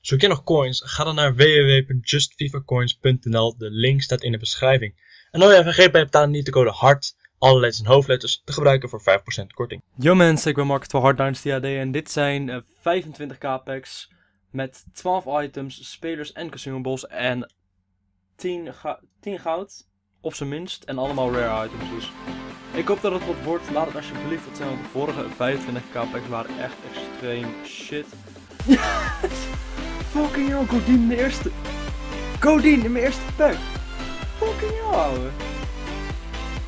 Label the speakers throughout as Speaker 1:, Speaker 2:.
Speaker 1: Zoek je nog coins? Ga dan naar www.justfifacoins.nl. De link staat in de beschrijving. En oh ja, vergeet bij betalen niet de code HART, alle letters en hoofdletters, te gebruiken voor 5% korting. Yo mensen, ik ben Mark van Hard DAD en dit zijn 25 eh, packs met 12 items, spelers en consumables en 10, 10 goud, op zijn minst, en allemaal rare items dus. Ik hoop dat het wat wordt, laat het alsjeblieft wat zijn, want de vorige 25 packs waren echt extreem shit. Fucking joh, Godin, mijn eerste... Godin, in mijn eerste pack. Fucking joh, ouwe.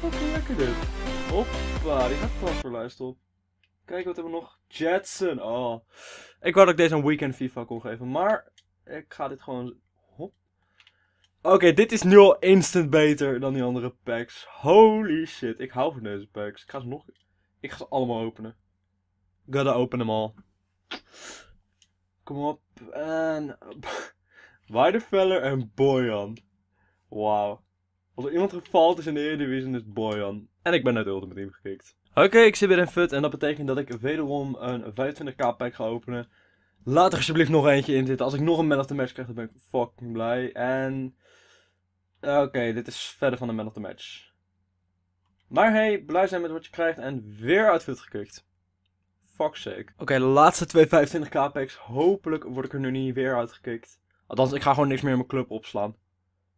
Speaker 1: Fucking lekker dit. Hoppa, die gaat pas voor op. Kijk, wat hebben we nog? Jetson, oh. Ik wou dat ik deze een weekend FIFA kon geven, maar ik ga dit gewoon... Hop. Oké, dit is nu al instant beter dan die andere packs. Holy shit, ik hou van deze packs. Ik ga ze nog... Ik ga ze allemaal openen. Gotta open them all. Kom op. En. Weidefeller en Boyan. Wauw. Als er iemand gevalt is in de Eredivisie, is Boyan. En ik ben uit Ultimate Team gekikt. Oké, ik zit weer in FUT en dat betekent dat ik wederom een 25k pack ga openen. Laat er alsjeblieft nog eentje in zitten. Als ik nog een Man of the Match krijg, dan ben ik fucking blij. En... Eh, oké, dit is verder van de Man of the Match. Maar hey, blij zijn met wat je krijgt en weer uit FUT gekikt fuck's sake. Oké, de laatste 225 kpx. Hopelijk word ik er nu niet weer uitgekikt. Althans, ik ga gewoon niks meer in mijn club opslaan.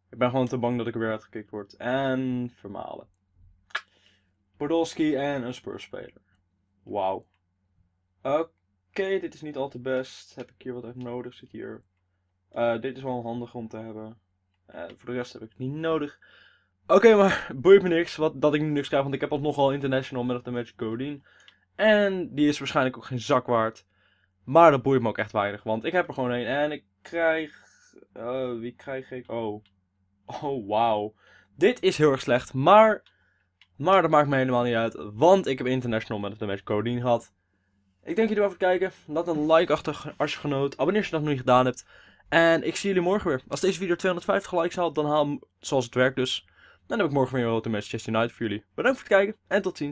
Speaker 1: Ik ben gewoon te bang dat ik er weer uitgekikt word. En Vermalen. Podolski en een Spurspeler. Wauw. Oké, dit is niet al te best. Heb ik hier wat even nodig? Zit hier. Eh, dit is wel handig om te hebben. Eh, voor de rest heb ik het niet nodig. Oké, maar boeit me niks wat, dat ik nu niks krijg, want ik heb al nogal International met de Match Coding. En die is waarschijnlijk ook geen zak waard. Maar dat boeit me ook echt weinig. Want ik heb er gewoon één. En ik krijg... Eh, wie krijg ik? Oh. Oh, wauw. Dit is heel erg slecht. Maar... Maar dat maakt me helemaal niet uit. Want ik heb International met de meeste codeïne gehad. Ik denk jullie wel voor het kijken. Laat een like achter als je genoot. Abonneer als je dat nog niet gedaan hebt. En ik zie jullie morgen weer. Als deze video 250 likes haalt, dan haal hem zoals het werkt dus. Dan heb ik morgen weer een match Chester United voor jullie. Bedankt voor het kijken en tot ziens.